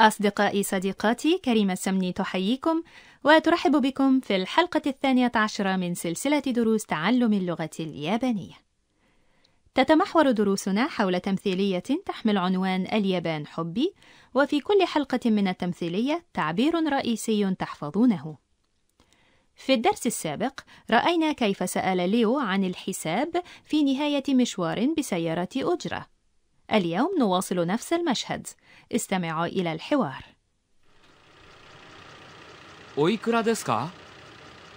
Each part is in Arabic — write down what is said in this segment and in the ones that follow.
أصدقائي صديقاتي كريمة سمني تحييكم وترحب بكم في الحلقة الثانية عشرة من سلسلة دروس تعلم اللغة اليابانية. تتمحور دروسنا حول تمثيلية تحمل عنوان اليابان حبي، وفي كل حلقة من التمثيلية تعبير رئيسي تحفظونه. في الدرس السابق رأينا كيف سأل ليو عن الحساب في نهاية مشوار بسيارة أجرة. اليوم نواصل نفس المشهد استمعوا إلى الحوار おいくらですか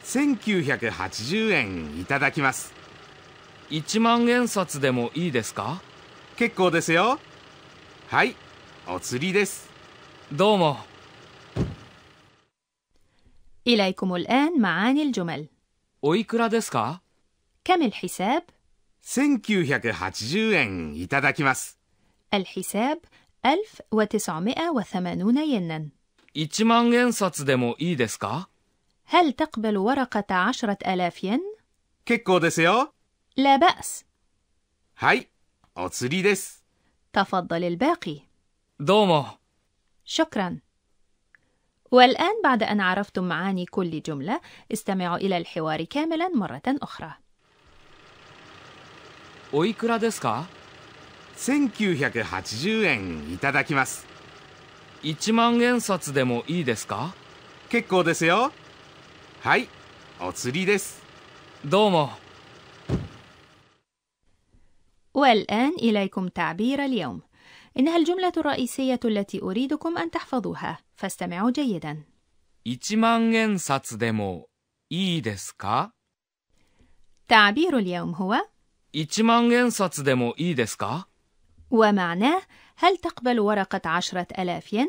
1980円いただきます1万円札でもいいですか結構ですよはいお釣りですどうも1 الآن معاني الجمل おいくらですか كم الحساب 1980円いただきます الحساب 1980 ينا 1万円札でもいいですか هل تقبل ورقة عشرة آلاف ين؟ لا بأس هاي تفضل الباقي دومو شكرا والآن بعد أن عرفتم معاني كل جملة استمعوا إلى الحوار كاملا مرة أخرى おいくらですか1980円いただきます1万円札でもいいですか結構ですよはいお釣りですどうも والآن إليكم تعبير اليوم إنها الجملة الرئيسية التي أريدكم أن تحفظوها فاستمعوا جيدا 1万円札でもいいですか تعبير اليوم هو 1万円札でもいいですか ومعناه هل تقبل ورقة عشرة ألاف ين؟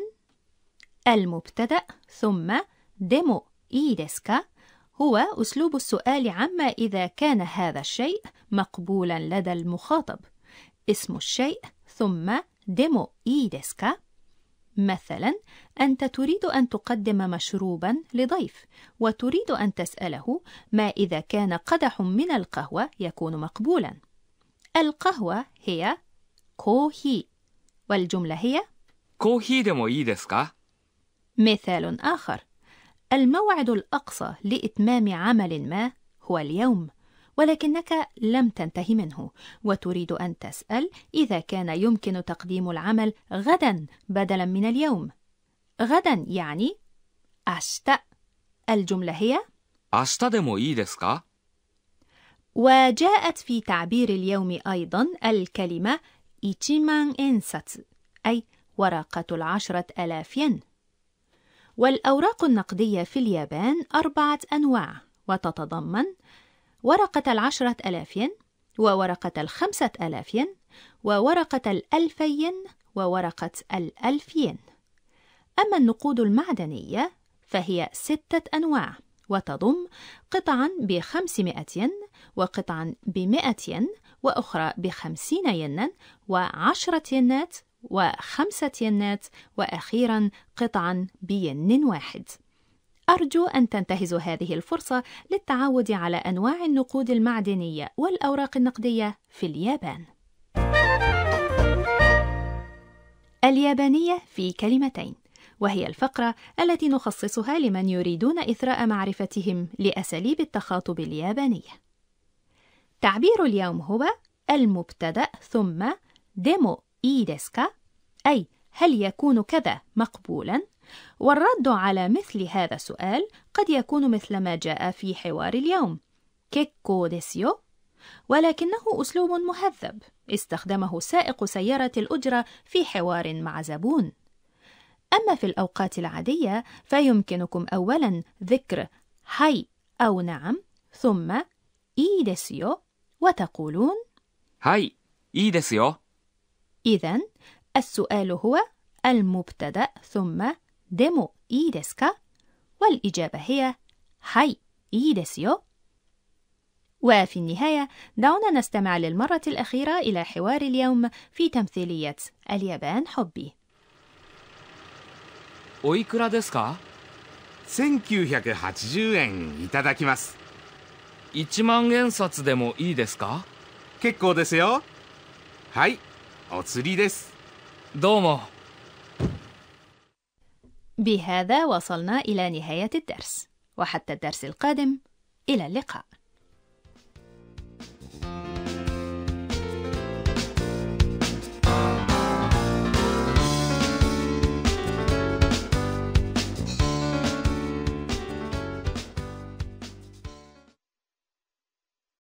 المبتدأ ثم ديمو إيديسكا هو أسلوب السؤال عما إذا كان هذا الشيء مقبولا لدى المخاطب اسم الشيء ثم ديمو إيديسكا مثلا أنت تريد أن تقدم مشروبا لضيف وتريد أن تسأله ما إذا كان قدح من القهوة يكون مقبولا القهوة هي كوهي والجملة هي コーヒーでもいいですか مثال آخر الموعد الأقصى لإتمام عمل ما هو اليوم ولكنك لم تنته منه وتريد أن تسأل إذا كان يمكن تقديم العمل غدا بدلا من اليوم غدا يعني أشتا الجملة هي 明日でもいいですか وجاءت في تعبير اليوم أيضا الكلمة إيتشيمان إنساتس أي ورقة العشرة آلاف ين والأوراق النقدية في اليابان أربعة أنواع وتتضمن ورقة العشرة آلاف ين وورقة الخمسة آلاف ين وورقة الألف ين وورقة الألف ين أما النقود المعدنية فهي ستة أنواع وتضم قطعا ب 500 ين وقطعا ب 100 ين وأخرى ب 50 ينا و10 ينات و5 ينات وأخيرا قطعا بين واحد أرجو أن تنتهزوا هذه الفرصة للتعود على أنواع النقود المعدنية والأوراق النقدية في اليابان اليابانية في كلمتين وهي الفقرة التي نخصصها لمن يريدون إثراء معرفتهم لأساليب التخاطب اليابانية. تعبير اليوم هو المبتدأ ثم ديمو إيدسكا أي هل يكون كذا مقبولا؟ والرد على مثل هذا السؤال قد يكون مثل ما جاء في حوار اليوم كيكو ديسيو ولكنه أسلوب مهذب استخدمه سائق سيارة الأجرة في حوار مع زبون أما في الأوقات العادية فيمكنكم أولا ذكر هاي أو نعم ثم إي ديسيو وتقولون هاي إي ديسيو إذا السؤال هو المبتدأ ثم ديمو إي ديسكا والإجابة هي هاي إي ديسيو وفي النهاية دعونا نستمع للمرة الأخيرة إلى حوار اليوم في تمثيلية اليابان حبي おいくらですか1980円いただきます1万円札でもいいですか結構ですよはいお釣りですどうも بهذا وصلنا إلى نهاية الدرس وحتى الدرس القادم إلى اللقاء